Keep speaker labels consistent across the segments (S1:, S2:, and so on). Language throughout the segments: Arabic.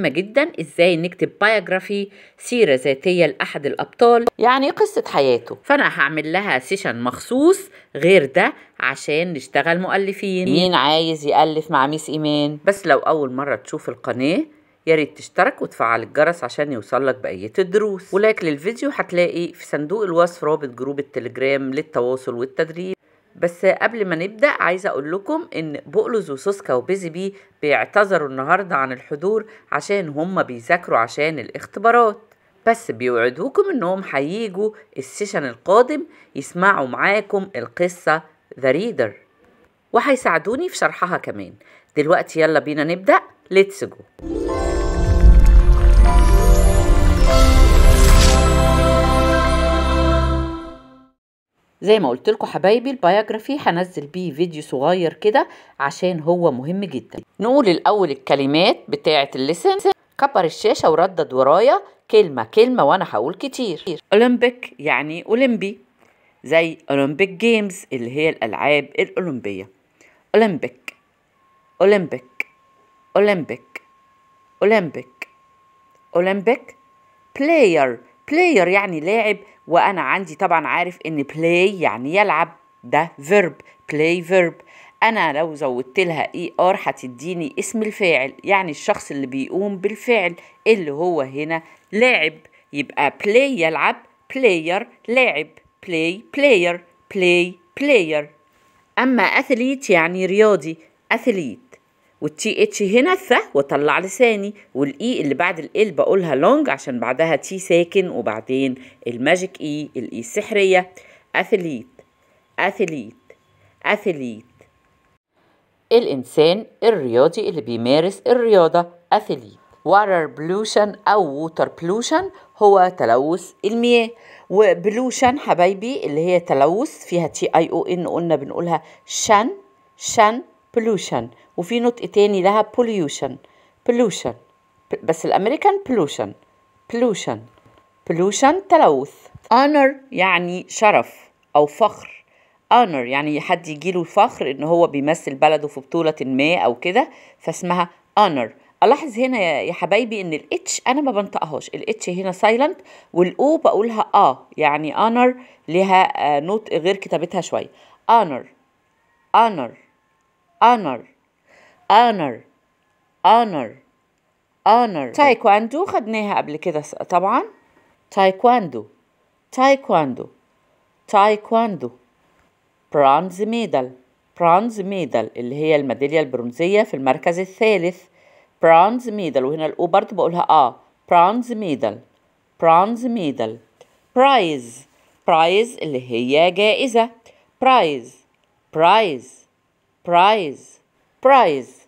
S1: مهمة جدا ازاي نكتب بايوجرافي سيرة ذاتية لأحد الأبطال يعني قصة حياته فأنا هعمل لها سيشن مخصوص غير ده عشان نشتغل مؤلفين مين عايز يألف مع ميس إيمان بس لو أول مرة تشوف القناة يا ريت تشترك وتفعل الجرس عشان يوصلك بقية الدروس ولايك للفيديو هتلاقي في صندوق الوصف رابط جروب التليجرام للتواصل والتدريب بس قبل ما نبدأ عايزة أقول لكم إن بقلز وسوسكا وبيزي بي بيعتذروا النهاردة عن الحضور عشان هما بيذاكروا عشان الاختبارات بس بيوعدوكم إنهم هييجوا السيشن القادم يسمعوا معاكم القصة ذا ريدر وهيساعدوني في شرحها كمان دلوقتي يلا بينا نبدأ ليتس جو زي ما قلت لكم حبايبي البايوجرافي هنزل بيه فيديو صغير كده عشان هو مهم جدا نقول الاول الكلمات بتاعه الليسن كبر الشاشه وردد ورايا كلمه كلمه وانا هقول كتير اولمبيك يعني اولمبي زي اولمبيك جيمز اللي هي الالعاب الاولمبيه اولمبيك اولمبيك اولمبيك اولمبيك اولمبيك بلاير بلاير يعني لاعب وانا عندي طبعا عارف ان بلاي يعني يلعب ده فيرب بلاي فيرب انا لو زودت لها اي er ار هتديني اسم الفاعل يعني الشخص اللي بيقوم بالفعل اللي هو هنا لاعب يبقى بلاي يلعب بلاير لاعب بلاي بلاير بلاي بلاير اما اثليت يعني رياضي اثليت والتي اتش هنا ث واطلع لساني والاي اللي بعد ال بقولها لونج عشان بعدها تي ساكن وبعدين الماجيك اي الاي السحريه اثليت اثليت اثليت الانسان الرياضي اللي بيمارس الرياضه اثليت water pollution او water pollution هو تلوث المياه وبلوشن حبايبي اللي هي تلوث فيها تي اي او ان قلنا بنقولها شن شن pollution وفي نطق تاني لها pollution pollution بس الامريكان pollution pollution بلوشن تلوث honor يعني شرف او فخر honor يعني حد يجيله الفخر ان هو بيمثل بلده في بطولة ما او كده فاسمها honor الاحظ هنا يا حبايبي ان الاتش انا ما بنطقهاش الاتش هنا سايلنت والاو بقولها اه يعني honor لها آه، نطق غير كتابتها شويه honor honor honor honor honor honor تايكواندو خدناها قبل كده طبعا تايكواندو تايكواندو تايكواندو برونز ميدال برونز ميدال اللي هي الميدالية البرونزية في المركز الثالث برونز ميدال وهنا الأو برضه بقولها آه برونز ميدال برونز ميدال برايز برايز اللي هي جائزة برايز برايز برايز برايز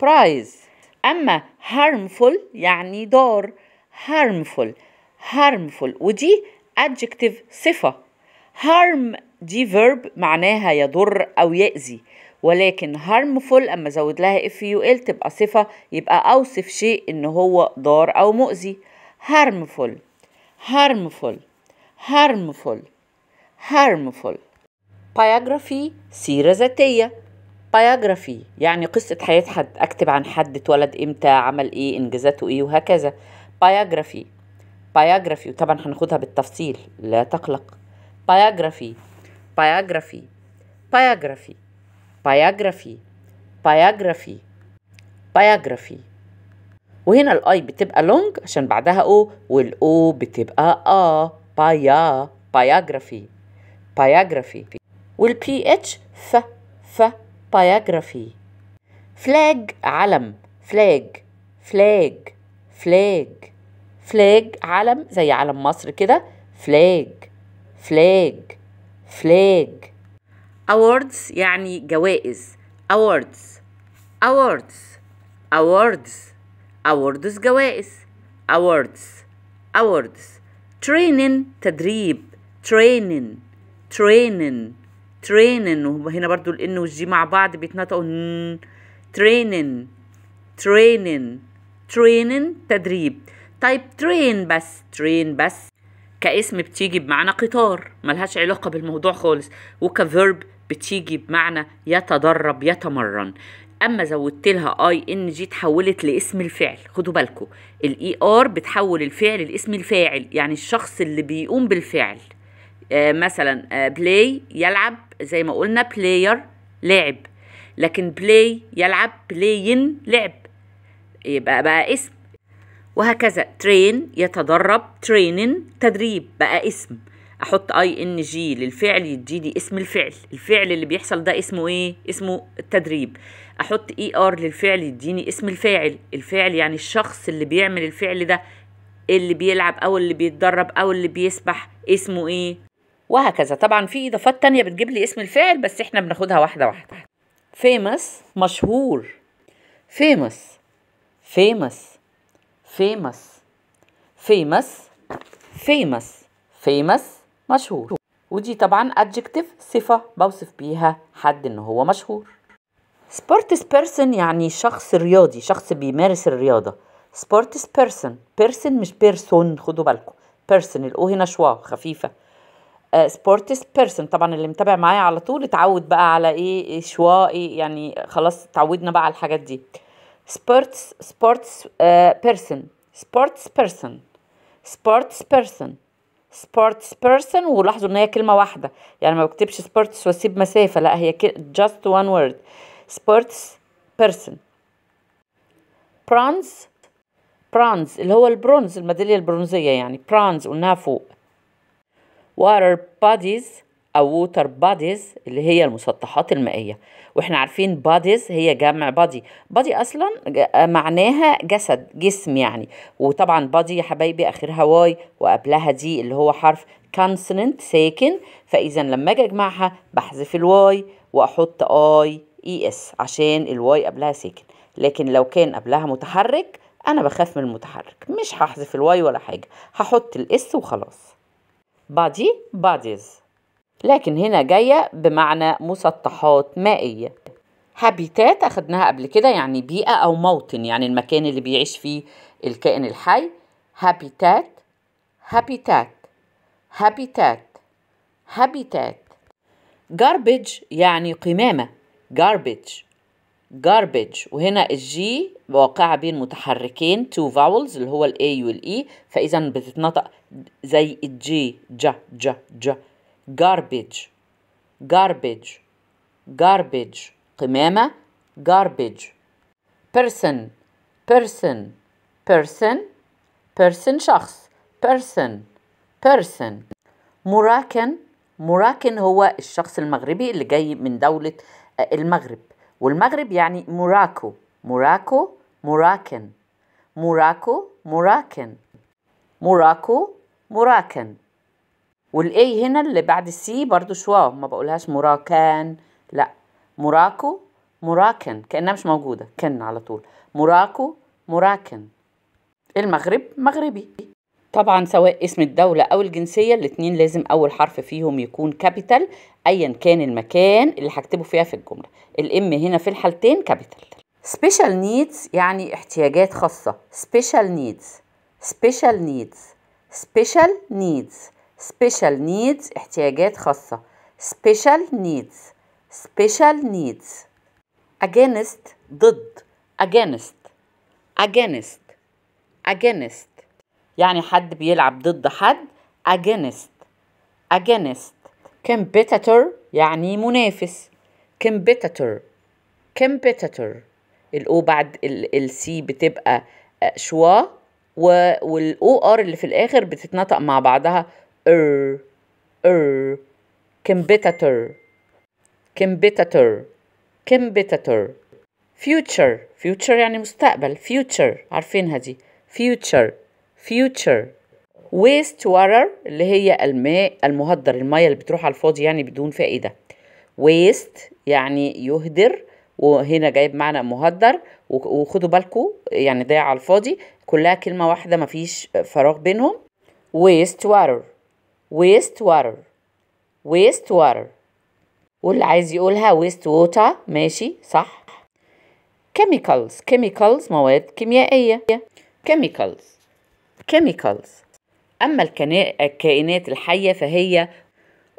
S1: برايز أما harmful يعني ضار harmful harmful ودي adjective صفة harm دي verb معناها يضر أو يأذي ولكن harmful أما زود لها if يو ال تبقى صفة يبقى أوصف شيء إن هو ضار أو مؤذي harmful harmful harmful harmful biography سيرة ذاتية بايوغرافي يعني قصة حياة حد أكتب عن حد اتولد إمتى عمل إيه إنجازاته إيه وهكذا بايوغرافي بايوغرافي وطبعا هناخدها بالتفصيل لا تقلق بايوغرافي بايوغرافي بايوغرافي بايوغرافي بايوغرافي بايوغرافي وهنا الاي بتبقى لونج عشان بعدها او والاو بتبقى اه بايا بايوغرافي بايوغرافي والبي اتش ف ف بايوغرافي فلاج علم فلاج فلاج فلاج فلاج علم زي علم مصر كده فلاج فلاج فلاج اووردز يعني جوائز اووردز اووردز اووردز awards جوائز اووردز اووردز training تدريب training training ترينن وهنا برضو الان والجي مع بعض بيتنطقوا ترينن ترينن ترينن تدريب طيب ترين بس ترين بس كاسم بتيجي بمعنى قطار ملهاش علاقة بالموضوع خالص وكفيرب بتيجي بمعنى يتدرب يتمرن اما زودت لها اي ان جي تحولت لاسم الفعل خدوا بالكم الاي ار er بتحول الفعل لاسم الفاعل يعني الشخص اللي بيقوم بالفعل آه، مثلا بلاي آه، يلعب زي ما قلنا بلاير لاعب لكن بلاي يلعب بلاين لعب يبقى بقى اسم وهكذا ترين يتدرب ترينن تدريب بقى اسم احط اي ان جي للفعل يدي لي اسم الفعل الفعل اللي بيحصل ده اسمه ايه اسمه التدريب احط اي er ار للفعل يديني اسم الفاعل الفعل يعني الشخص اللي بيعمل الفعل ده اللي بيلعب او اللي بيتدرب او اللي بيسبح اسمه ايه وهكذا طبعا في اضافات تانية بتجيب لي اسم الفعل بس احنا بناخدها واحده واحده famous مشهور famous famous famous famous famous famous مشهور ودي طبعا adjective صفة بوصف بيها حد ان هو مشهور sports person يعني شخص رياضي شخص بيمارس الرياضة sports person person مش person خدوا بالكم person الاو هنا شوا خفيفة سبورتس آه، بيرسون طبعا اللي متابع معايا على طول اتعود بقى على ايه شوائي يعني خلاص اتعودنا بقى على الحاجات دي سبورتس سبورتس بيرسون سبورتس بيرسون سبورتس بيرسون سبورتس بيرسون ولاحظوا ان هي كلمه واحده يعني ما بكتبش سبورتس واسيب مسافه لا هي جاست وان وورد سبورتس بيرسون برونز برونز اللي هو البرونز الميداليه البرونزيه يعني برونز قلناها فوق water bodies أو water bodies اللي هي المسطحات المائية وإحنا عارفين bodies هي جمع body body أصلا معناها جسد جسم يعني وطبعا body يا حبايبي آخرها واي وقبلها دي اللي هو حرف consonant ساكن فإذا لما أجي أجمعها بحذف الواي وأحط آي إي إس عشان الواي قبلها ساكن لكن لو كان قبلها متحرك أنا بخاف من المتحرك مش هحذف الواي ولا حاجة هحط الإس وخلاص body bodies لكن هنا جاية بمعنى مسطحات مائية هابيتات أخدناها قبل كده يعني بيئة أو موطن يعني المكان اللي بيعيش فيه الكائن الحي هابيتات هابيتات هابيتات هابيتات garbage يعني قمامة garbage garbage وهنا الجي واقعة بين متحركين two vowels اللي هو الاي والاي e. فاذا بتتنطق زي الجي جا جا جا garbage garbage garbage قمامة garbage person person person person شخص person person مراكن مراكن هو الشخص المغربي اللي جاي من دولة المغرب والمغرب يعني موراكو موراكو موراكن موراكو موراكن موراكو موراكن والاي هنا اللي بعد السي برضو شوا ما بقولهاش موراكان لا موراكو موراكن كأنها مش موجودة كن على طول موراكو موراكن المغرب مغربي طبعا سواء اسم الدولة أو الجنسية الاتنين لازم أول حرف فيهم يكون كابيتال أيا كان المكان اللي هكتبه فيها في الجملة الام هنا في الحالتين كابيتال special needs يعني احتياجات خاصة special needs special needs special needs special needs احتياجات خاصة special needs special needs against ضد against against against يعني حد بيلعب ضد حد against against competitor يعني منافس competitor competitor الاو بعد السي بتبقى آه، شوا والاو ار اللي في الاخر بتتنطق مع بعضها ار er، ار er. competitor competitor competitor future future يعني مستقبل future عارفينها دي future future waste water اللي هي الماء المهدر الماء اللي بتروح على الفاضي يعني بدون فائدة إيه waste يعني يهدر وهنا جايب معنى مهدر وخدوا بالكو يعني ضيع على الفاضي كلها كلمة واحدة مفيش فراغ بينهم waste water waste water waste water واللي عايز يقولها waste water ماشي صح chemicals chemicals مواد كيميائية chemicals chemicals أما الكائنات الحية فهي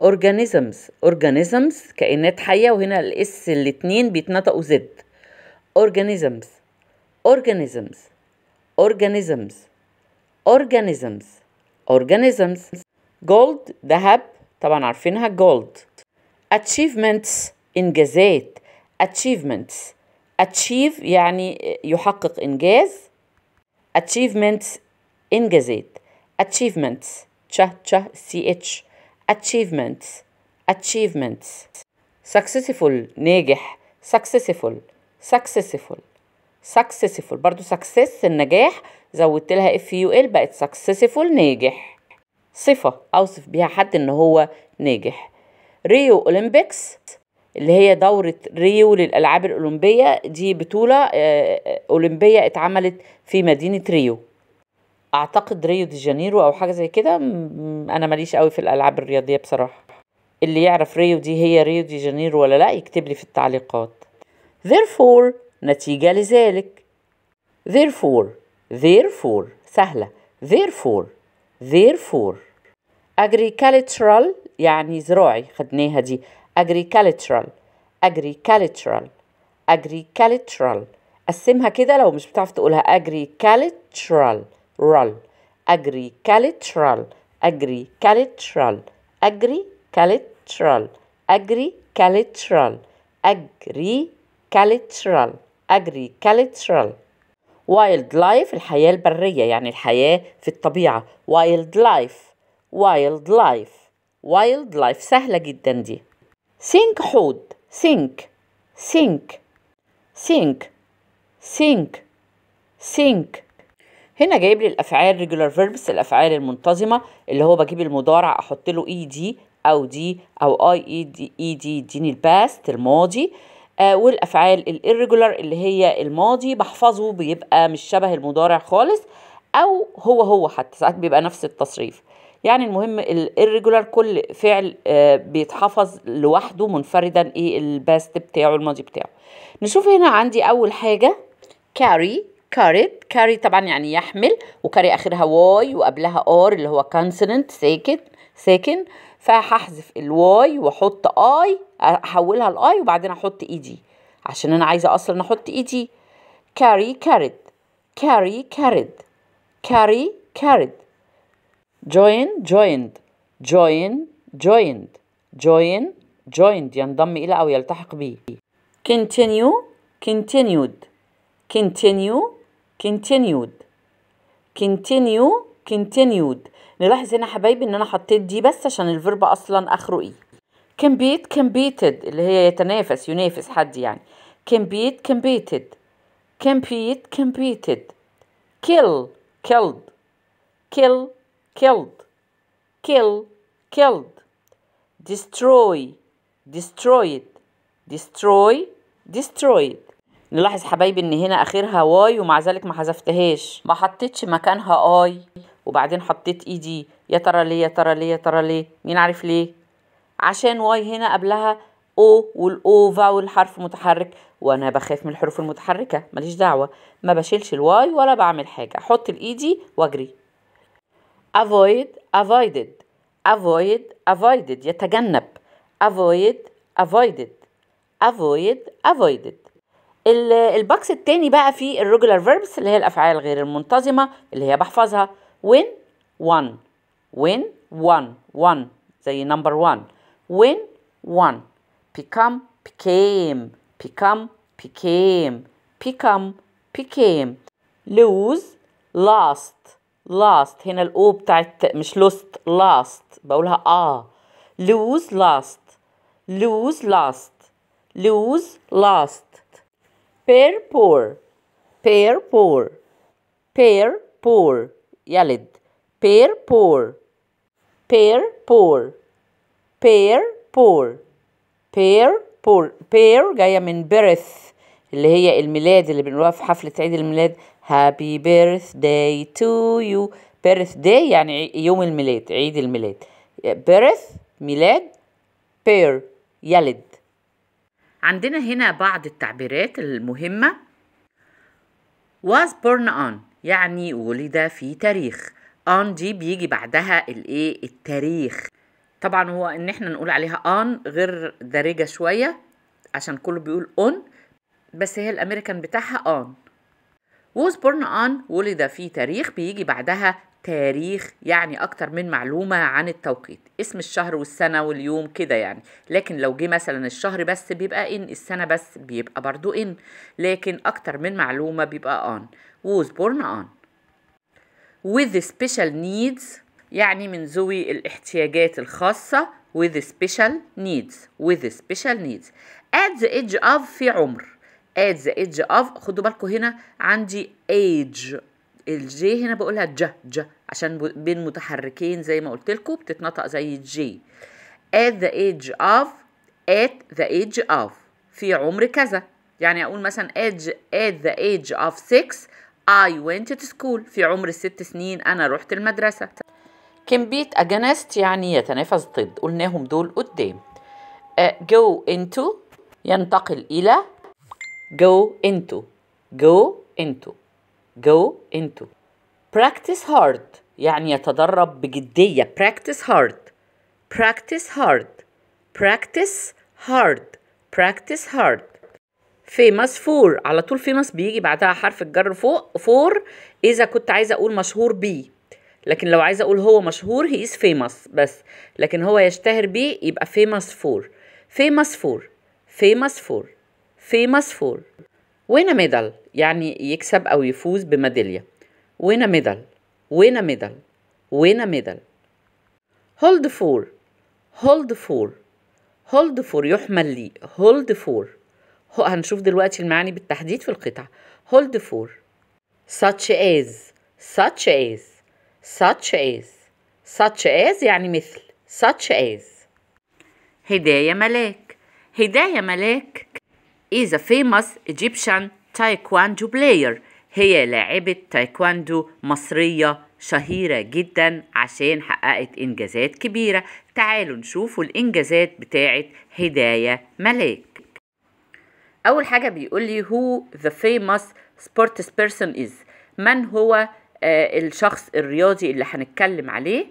S1: organisms organisms كائنات حية وهنا الاس الاتنين بيتنطقوا زد organisms organisms organisms organisms organisms gold ذهب طبعا عارفينها gold achievements إنجازات achievements achieve يعني يحقق إنجاز achievements إنجازات achievements تشا تشا سي اتش achievements achievements successful ناجح successful successful successful برضو success النجاح زودت لها اف يو ال بقت successful ناجح صفة أوصف بيها حد إن هو ناجح ريو أولمبيكس اللي هي دورة ريو للألعاب الأولمبية دي بطولة آه، آه، أولمبية اتعملت في مدينة ريو اعتقد ريو دي جانيرو او حاجه زي كده انا ماليش قوي في الالعاب الرياضيه بصراحه اللي يعرف ريو دي هي ريو دي جانيرو ولا لا يكتب لي في التعليقات therefore نتيجة لذلك therefore therefore سهلة therefore therefore agricultural يعني زراعي خدناها دي agricultural agricultural agricultural قسمها كده لو مش بتعرف تقولها agricultural run أجري كاليترال أجري كاليترال أجري كاليترال أجري كاليترال أجري كاليترال أجري كالترال وايلد لايف الحياة البرية يعني الحياة في الطبيعة وايلد لايف وايلد لايف وايلد لايف سهلة جدا دي سينك حوض سينك سينك سينك سينك سينك هنا جايب لي الافعال ريجولار فيربس الافعال المنتظمه اللي هو بجيب المضارع احط له اي e دي او دي او اي اي دي اي دي اديني الباست الماضي آه والافعال الايرجولار اللي هي الماضي بحفظه بيبقى مش شبه المضارع خالص او هو هو حتى ساعات بيبقى نفس التصريف يعني المهم الايرجولار كل فعل آه بيتحفظ لوحده منفردا ايه الباست بتاعه الماضي بتاعه نشوف هنا عندي اول حاجه carry كاريت كاري طبعا يعني يحمل وكاري اخرها واي وقبلها ار اللي هو كونسوننت ساكن ساكن فهحذف الواي واحط اي احولها لاي وبعدين احط اي e دي عشان انا عايزه اصلا احط اي e دي كاري كاريت كاري كاريد كاري كاريد جوين جويند جوين جويند جوين جويند ينضم إلى أو يلتحق به كونتينيو كونتينيود continue continued continue continued نلاحظ هنا حبايبي ان انا حطيت دي بس عشان الفيرب اصلا اخره ايه compete competed اللي هي يتنافس ينافس حد يعني compete competed compete competed kill killed kill killed kill killed destroy destroyed destroy destroyed نلاحظ حبايبي ان هنا اخرها واي ومع ذلك ما حذفتهاش ما حطيتش مكانها اي وبعدين حطيت ايدي يا ترى ليه يا ترى ليه يا ترى ليه مين عارف ليه عشان واي هنا قبلها او والاو فاول حرف متحرك وانا بخاف من الحروف المتحركه ماليش دعوه ما بشيلش الواي ولا بعمل حاجه احط دي واجري avoid avoided avoid avoided يتجنب avoid avoided avoid avoided الباكس التاني بقى فيه الريجولار فيربس اللي هي الافعال غير المنتظمه اللي هي بحفظها when one when one one زي number one when one become became become became become became lose lost lost هنا الاو بتاعت مش lost lost بقولها اه lose lost lose lost lose lost بير بور بير بور بير بور يلد بير بور بير بور بير بور بير بور بير جاية من بيرث اللي هي الميلاد اللي بنقولها في حفلة عيد الميلاد هابي بيرث داي تو يو بيرث داي يعني يوم الميلاد عيد الميلاد بيرث ميلاد بير يلد عندنا هنا بعض التعبيرات المهمة was born on يعني ولد في تاريخ on دي بيجي بعدها الايه التاريخ طبعا هو ان احنا نقول عليها on غير دارجة شوية عشان كله بيقول on بس هي الامريكان بتاعها on was born on ولد في تاريخ بيجي بعدها تاريخ يعني أكتر من معلومة عن التوقيت اسم الشهر والسنة واليوم كده يعني لكن لو جه مثلا الشهر بس بيبقى إن السنة بس بيبقى برضو إن لكن أكتر من معلومة بيبقى on was born on with special needs يعني من ذوي الاحتياجات الخاصة with special needs with special needs at the age of في عمر at the age of خدوا بالكم هنا عندي age الجي هنا بقولها ج ج عشان بين متحركين زي ما قلت لكم بتتنطق زي جي at the age of at the age of في عمر كذا يعني اقول مثلا age at the age of 6 I went to school في عمر الست سنين انا رحت المدرسه كمبيت against يعني يتنافس ضد قلناهم دول قدام uh, go into ينتقل الى go into go into go into practice hard يعني يتدرب بجدية practice hard practice hard practice hard practice hard famous for على طول famous بيجي بعدها حرف الجر فوق for إذا كنت عايزة أقول مشهور بي لكن لو عايزة أقول هو مشهور he is famous بس لكن هو يشتهر بي يبقى famous for famous for famous for famous for وين ميدل يعني يكسب أو يفوز بميدالية وين ميدل وين ميدل وين ميدل hold for hold for hold for يحمل لي hold for هنشوف دلوقتي المعاني بالتحديد في القطع hold for such as such as such as such as يعني مثل such as هدايا ملاك هدايا ملاك is a famous Egyptian taekwondo player هي لاعبة تايكواندو مصرية شهيرة جدا عشان حققت إنجازات كبيرة تعالوا نشوفوا الإنجازات بتاعة هداية ملاك أول حاجة بيقول لي who the famous sports person is من هو آه الشخص الرياضي اللي هنتكلم عليه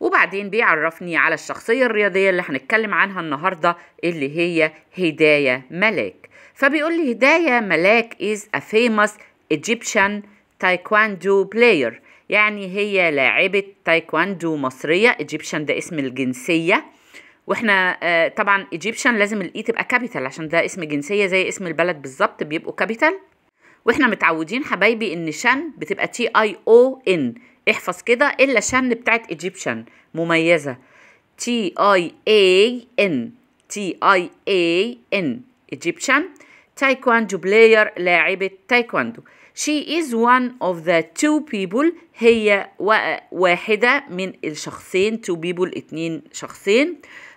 S1: وبعدين بيعرفني على الشخصية الرياضية اللي هنتكلم عنها النهاردة اللي هي هداية ملاك فبيقول لي هداية ملاك is a famous Egyptian taekwondo player يعني هي لاعبة تايكواندو مصرية Egyptian ده اسم الجنسية واحنا آه، طبعا Egyptian لازم الاي e تبقى كابيتال عشان ده اسم جنسية زي اسم البلد بالظبط بيبقوا كابيتال واحنا متعودين حبايبي ان شان بتبقى تي اي او ان احفظ كده الا شن بتاعت ايجيبشن مميزه تي اي اي ان تي اي اي ان ايجيبشن تايكواندو بلاير لاعبه تايكواندو شي از وان اوف ذا تو بيبل هي واحدة من الشخصين تو بيبل اتنين شخصين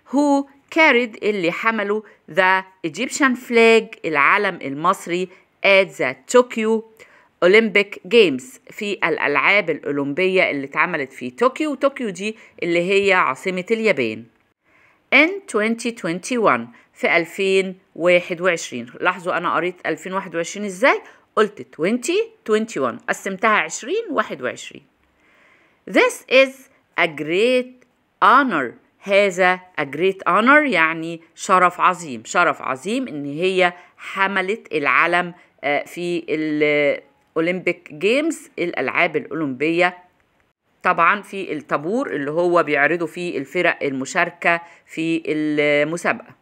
S1: هو carried اللي حملوا ذا ايجيبشن فلاج العلم المصري at the Tokyo اولمبيك جيمز في الالعاب الاولمبيه اللي اتعملت في طوكيو طوكيو دي اللي هي عاصمه اليابان ان 2021 في 2021 لاحظوا انا قريت 2021 ازاي قلت 2021 قسمتها 20 21 This is a great honor هذا a great honor يعني شرف عظيم شرف عظيم ان هي حملت العلم آه، في اولمبيك جيمز الالعاب الاولمبيه طبعا في الطابور اللي هو بيعرضوا فيه الفرق المشاركه في المسابقه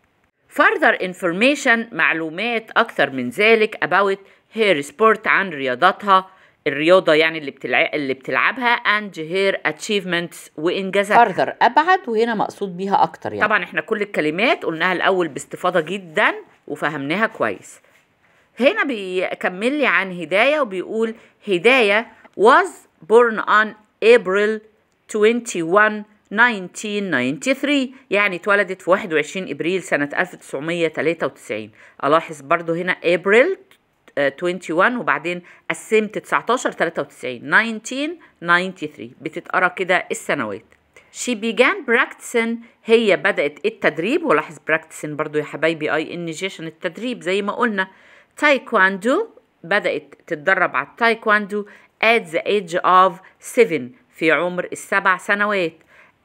S1: further information معلومات اكثر من ذلك about her sport عن رياضتها الرياضه يعني اللي بتلع... اللي بتلعبها and her achievements وانجازاتها further ابعد وهنا مقصود بيها اكتر يعني طبعا احنا كل الكلمات قلناها الاول باستفاضه جدا وفهمناها كويس هنا بيكمل لي عن هداية وبيقول هداية was born on April 21 1993 يعني اتولدت في 21 ابريل سنة 1993 الاحظ برضو هنا ابريل 21 وبعدين قسمت 19 93 1993 بتتقرا كده السنوات She began practicing هي بدأت التدريب ولاحظ practicing برضو يا حبايبي اي ان جي عشان التدريب زي ما قلنا تايكواندو بدأت تتدرب على التايكواندو at the age of seven في عمر السبع سنوات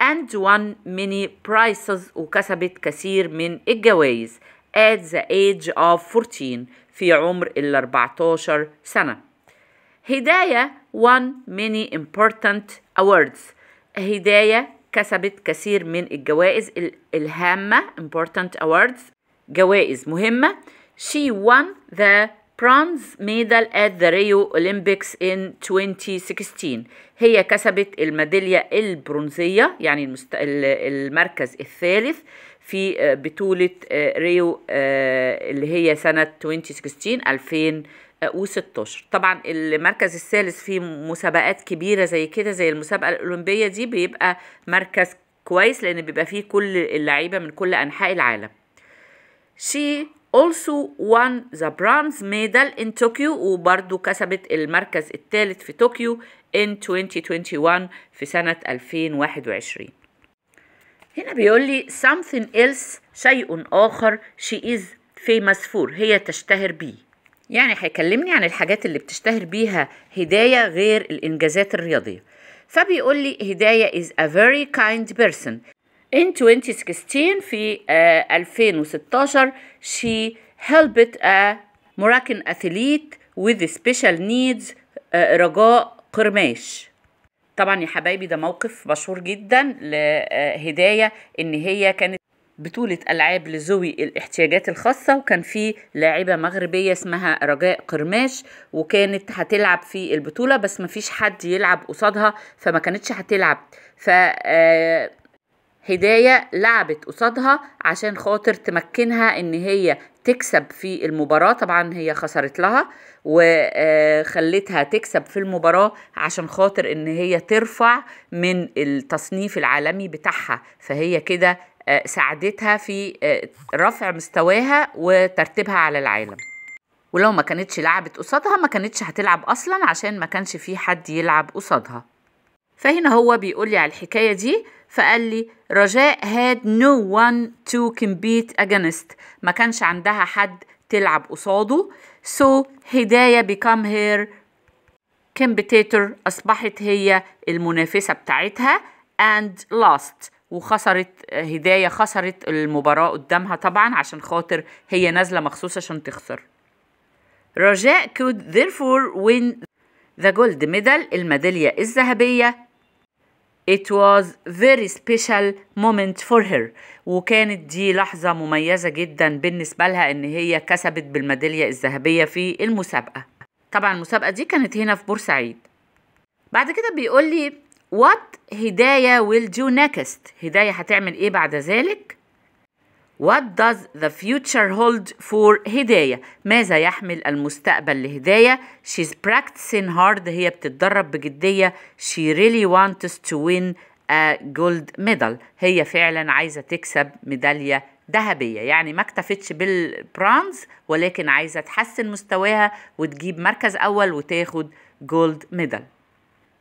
S1: and won many prizes وكسبت كثير من الجوائز at the age of 14 في عمر ال 14 سنة هداية won many important awards هداية كسبت كثير من الجوائز الهامة important awards جوائز مهمة She won the bronze medal at the Rio Olympics in 2016 هي كسبت الميدالية البرونزية يعني المست... المركز الثالث في آه، بطولة آه، ريو آه، اللي هي سنة 2016 2016 طبعا المركز الثالث في مسابقات كبيرة زي كده زي المسابقة الأولمبية دي بيبقى مركز كويس لأن بيبقى فيه كل اللعيبة من كل أنحاء العالم She also won the bronze medal in Tokyo وبرضه كسبت المركز الثالث في طوكيو in 2021 في سنة 2021 هنا بيقول لي something else شيء آخر she is famous for هي تشتهر بيه يعني هيكلمني عن الحاجات اللي بتشتهر بيها هداية غير الإنجازات الرياضية فبيقول لي هداية is a very kind person in 2016 في uh, آه، 2016 she helped a Moroccan athlete with special needs uh, رجاء قرماش طبعا يا حبايبي ده موقف مشهور جدا لهداية ان هي كانت بطولة ألعاب لذوي الاحتياجات الخاصة وكان في لاعبة مغربية اسمها رجاء قرماش وكانت هتلعب في البطولة بس مفيش حد يلعب قصادها فما كانتش هتلعب ف آه، هداية لعبت قصادها عشان خاطر تمكنها ان هي تكسب في المباراة طبعا هي خسرت لها وخلتها تكسب في المباراة عشان خاطر ان هي ترفع من التصنيف العالمي بتاعها فهي كده آه، ساعدتها في آه، رفع مستواها وترتيبها على العالم ولو ما كانتش لعبت قصادها ما كانتش هتلعب اصلا عشان ما كانش في حد يلعب قصادها فهنا هو بيقول لي على الحكاية دي فقال لي رجاء had no one to compete against ما كانش عندها حد تلعب قصاده so هداية become her competitor أصبحت هي المنافسة بتاعتها and lost وخسرت هداية خسرت المباراة قدامها طبعا عشان خاطر هي نازلة مخصوص عشان تخسر رجاء could therefore win the gold medal الميدالية الذهبية It was very special moment for her وكانت دي لحظة مميزة جدا بالنسبة لها ان هي كسبت بالميدالية الذهبية في المسابقة طبعا المسابقة دي كانت هنا في بورسعيد بعد كده بيقول لي what هداية will do next هداية هتعمل ايه بعد ذلك What does the future hold for هداية؟ ماذا يحمل المستقبل لهداية؟ She's practicing hard هي بتتدرب بجدية She really wants to win a gold medal هي فعلا عايزة تكسب ميدالية ذهبية يعني ما اكتفتش بالبرونز ولكن عايزة تحسن مستواها وتجيب مركز أول وتاخد جولد ميدال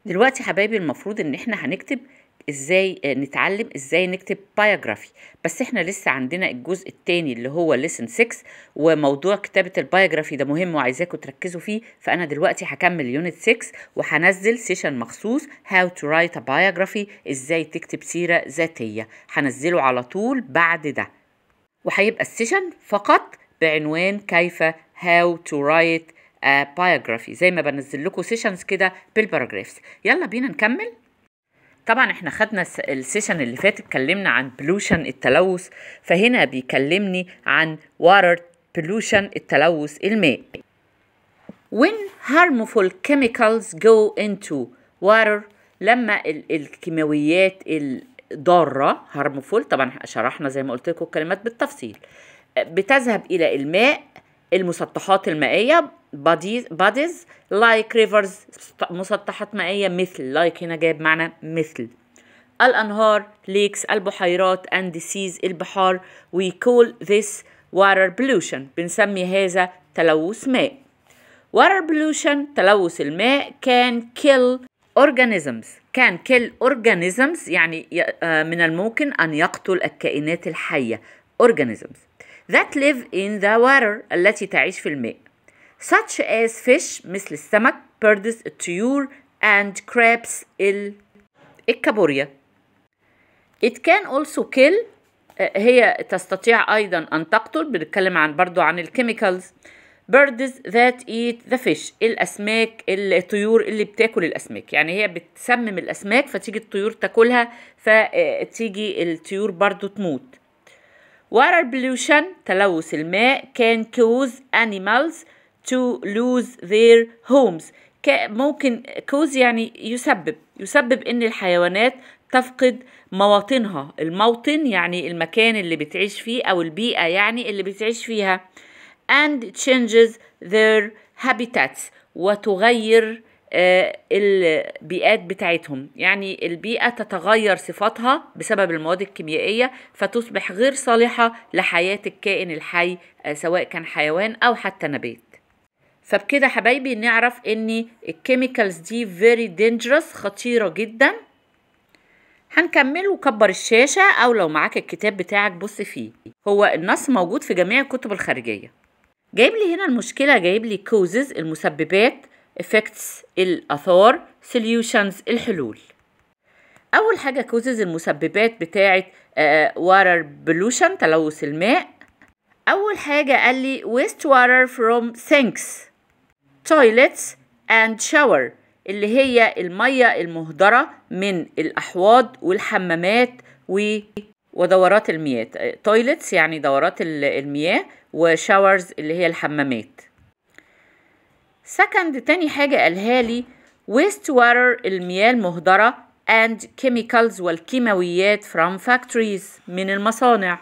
S1: دلوقتي حبايبي المفروض ان احنا هنكتب ازاي آه، نتعلم ازاي نكتب بايوجرافي بس احنا لسه عندنا الجزء الثاني اللي هو ليسن 6 وموضوع كتابه البايوجرافي ده مهم وعايزاكم تركزوا فيه فانا دلوقتي هكمل يونت 6 وهنزل سيشن مخصوص هاو تو رايت ا بايوجرافي ازاي تكتب سيره ذاتيه هنزله على طول بعد ده وهيبقى السيشن فقط بعنوان كيف هاو تو رايت بايوجرافي زي ما بنزل لكم سيشنز كده بالباراجرافز يلا بينا نكمل طبعا احنا خدنا السيشن اللي فات اتكلمنا عن بلوشن التلوث فهنا بيكلمني عن water pollution التلوث الماء when harmful chemicals go into water لما الكيماويات الضاره harmful طبعا شرحنا زي ما قلت لكم الكلمات بالتفصيل بتذهب الى الماء المسطحات المائيه bodies لايك ريفرز مسطحات مائية مثل لايك هنا جايب معنى مثل الأنهار ليكس البحيرات and seas البحار we call this water pollution بنسمي هذا تلوث ماء water pollution تلوث الماء can kill organisms can kill organisms يعني آه، من الممكن أن يقتل الكائنات الحية organisms that live in the water التي تعيش في الماء such as fish مثل السمك birds الطيور and crabs الكابوريا it can also kill آه، هي تستطيع أيضا أن تقتل بنتكلم عن برضو عن الكيميكالز birds that eat the fish الأسماك الطيور اللي بتاكل الأسماك يعني هي بتسمم الأسماك فتيجي الطيور تاكلها فتيجي آه، الطيور برضو تموت water pollution تلوث الماء can cause animals to lose their homes ممكن cause يعني يسبب يسبب ان الحيوانات تفقد مواطنها الموطن يعني المكان اللي بتعيش فيه او البيئة يعني اللي بتعيش فيها and changes their habitats وتغير آه، البيئات بتاعتهم يعني البيئة تتغير صفاتها بسبب المواد الكيميائية فتصبح غير صالحة لحياة الكائن الحي آه، سواء كان حيوان أو حتى نبات فبكده حبايبي نعرف ان الكيميكالز دي فيري دينجرس خطيره جدا هنكمل وكبر الشاشه او لو معاك الكتاب بتاعك بص فيه هو النص موجود في جميع الكتب الخارجيه جايب لي هنا المشكله جايب لي كوزز المسببات effects الاثار solutions الحلول اول حاجه كوزز المسببات بتاعه آه، water بلوشن تلوث الماء اول حاجه قال لي waste water from sinks toilets and shower اللي هي المية المهدرة من الأحواض والحمامات و ودورات المياه toilets يعني دورات المياه وشاورز اللي هي الحمامات سكند تاني حاجة قالها لي waste water المياه المهدرة and chemicals والكيماويات from factories من المصانع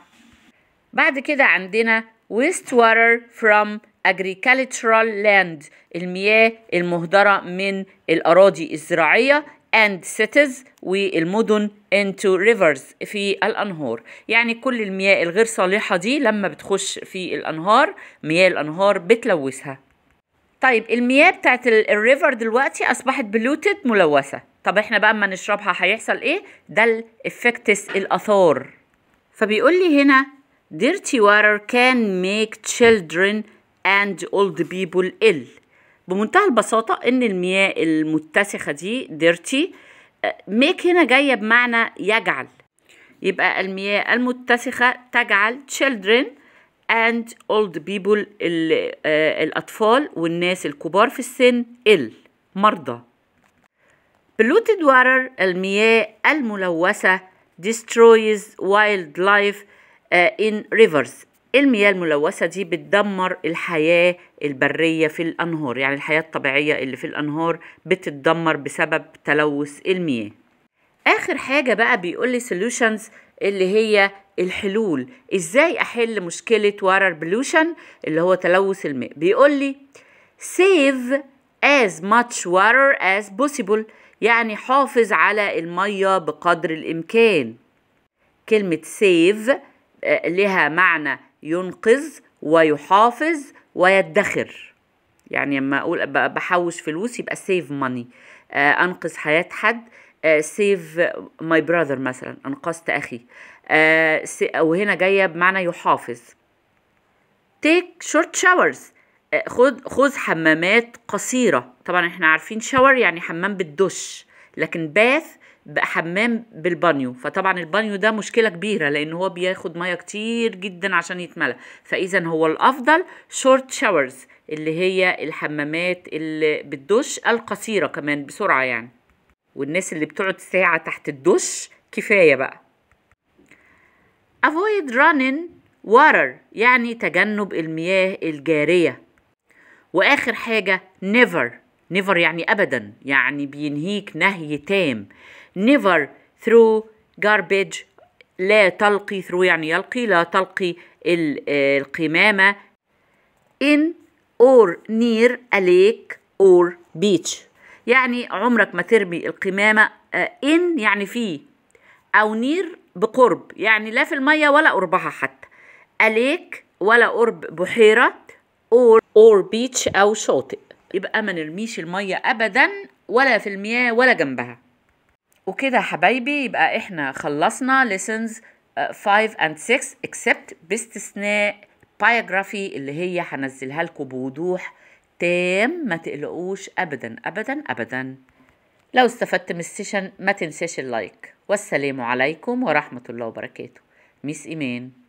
S1: بعد كده عندنا waste water from agricultural land المياه المهدرة من الأراضي الزراعية and cities والمدن into rivers في الأنهار يعني كل المياه الغير صالحة دي لما بتخش في الأنهار مياه الأنهار بتلوثها طيب المياه بتاعت الريفر دلوقتي أصبحت بلوتد ملوثة طب احنا بقى اما نشربها هيحصل ايه ده الافكتس الاثار فبيقول لي هنا dirty water can make children and old people ill بمنتهى البساطة إن المياه المتسخة دي dirty آه، make هنا جاية بمعنى يجعل يبقى المياه المتسخة تجعل children and old people آه، الأطفال والناس الكبار في السن ill مرضى polluted water المياه الملوثة destroys wildlife آه، in rivers المياه الملوثة دي بتدمر الحياة البرية في الأنهار يعني الحياة الطبيعية اللي في الأنهار بتتدمر بسبب تلوث المياه آخر حاجة بقى بيقولي solutions اللي هي الحلول إزاي أحل مشكلة water pollution اللي هو تلوث الماء بيقولي save as much water as possible يعني حافظ على المية بقدر الإمكان كلمة save آه، لها معنى ينقذ ويحافظ ويدخر يعني لما اقول بحوش فلوس يبقى سيف ماني آه، انقذ حياه حد سيف ماي براذر مثلا انقذت اخي آه، وهنا جايه بمعنى يحافظ تيك شورت شاورز خد خذ حمامات قصيره طبعا احنا عارفين شاور يعني حمام بالدش لكن باث حمام بالبانيو فطبعا البانيو ده مشكلة كبيرة لان هو بياخد مية كتير جدا عشان يتملى فاذا هو الافضل شورت شاورز اللي هي الحمامات اللي بالدش القصيرة كمان بسرعة يعني والناس اللي بتقعد ساعة تحت الدش كفاية بقى avoid running water يعني تجنب المياه الجارية وآخر حاجة never نيفر يعني ابدا يعني بينهيك نهي تام نيفر ثرو garbage لا تلقي ثرو يعني يلقي لا تلقي القمامة in or near a lake or beach يعني عمرك ما ترمي القمامة آه، in يعني في أو نير بقرب يعني لا في المية ولا قربها حتى a lake ولا قرب بحيرة or, or beach أو شاطئ يبقى ما نرميش المية أبدا ولا في المياه ولا جنبها وكده يا حبايبي يبقى احنا خلصنا lessons 5 آه، and 6 except باستثناء بايجرافي اللي هي هنزلها لكم بوضوح تام ما تقلقوش أبدا أبدا أبدا لو استفدت من السيشن ما تنساش اللايك والسلام عليكم ورحمة الله وبركاته ميس إيمان